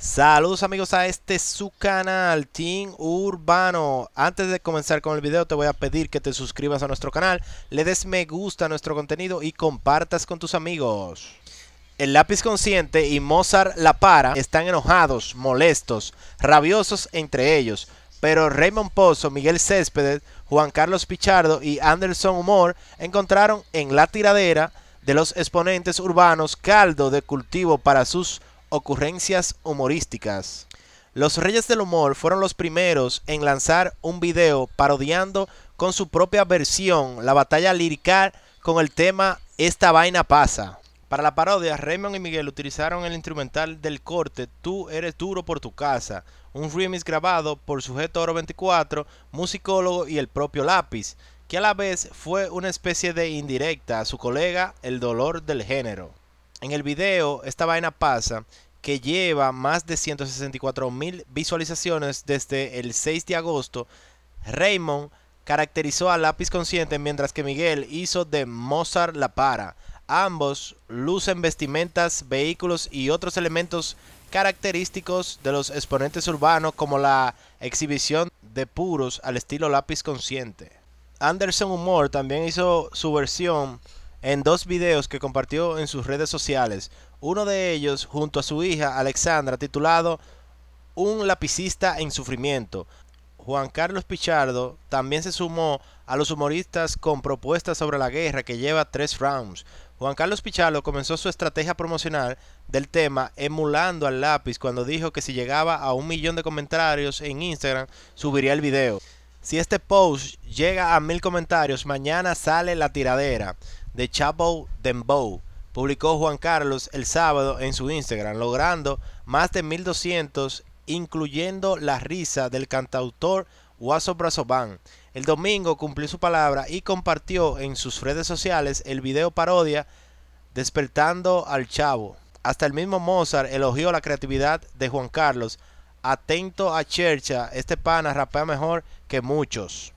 Saludos amigos a este su canal Team Urbano Antes de comenzar con el video te voy a pedir que te suscribas a nuestro canal Le des me gusta a nuestro contenido y compartas con tus amigos El lápiz consciente y Mozart La Para están enojados, molestos, rabiosos entre ellos pero Raymond Pozo, Miguel Céspedes, Juan Carlos Pichardo y Anderson Humor encontraron en la tiradera de los exponentes urbanos caldo de cultivo para sus ocurrencias humorísticas. Los Reyes del Humor fueron los primeros en lanzar un video parodiando con su propia versión la batalla lírica con el tema Esta vaina pasa. Para la parodia, Raymond y Miguel utilizaron el instrumental del corte Tú eres duro por tu casa, un remix grabado por Sujeto Oro 24, musicólogo y el propio Lápiz, que a la vez fue una especie de indirecta a su colega El Dolor del Género. En el video, esta vaina pasa, que lleva más de 164 mil visualizaciones desde el 6 de agosto, Raymond caracterizó a Lápiz Consciente mientras que Miguel hizo de Mozart la para. Ambos lucen vestimentas, vehículos y otros elementos característicos de los exponentes urbanos como la exhibición de puros al estilo lápiz consciente. Anderson Humor también hizo su versión en dos videos que compartió en sus redes sociales, uno de ellos junto a su hija Alexandra titulado Un lapicista en sufrimiento. Juan Carlos Pichardo también se sumó a los humoristas con propuestas sobre la guerra que lleva tres rounds. Juan Carlos Pichardo comenzó su estrategia promocional del tema emulando al lápiz cuando dijo que si llegaba a un millón de comentarios en Instagram subiría el video. Si este post llega a mil comentarios, mañana sale la tiradera de Chapo Dembow, publicó Juan Carlos el sábado en su Instagram, logrando más de 1200, incluyendo la risa del cantautor Waso Brazoban. El domingo cumplió su palabra y compartió en sus redes sociales el video parodia Despertando al Chavo. Hasta el mismo Mozart elogió la creatividad de Juan Carlos. Atento a Chercha, este pana rapea mejor que muchos.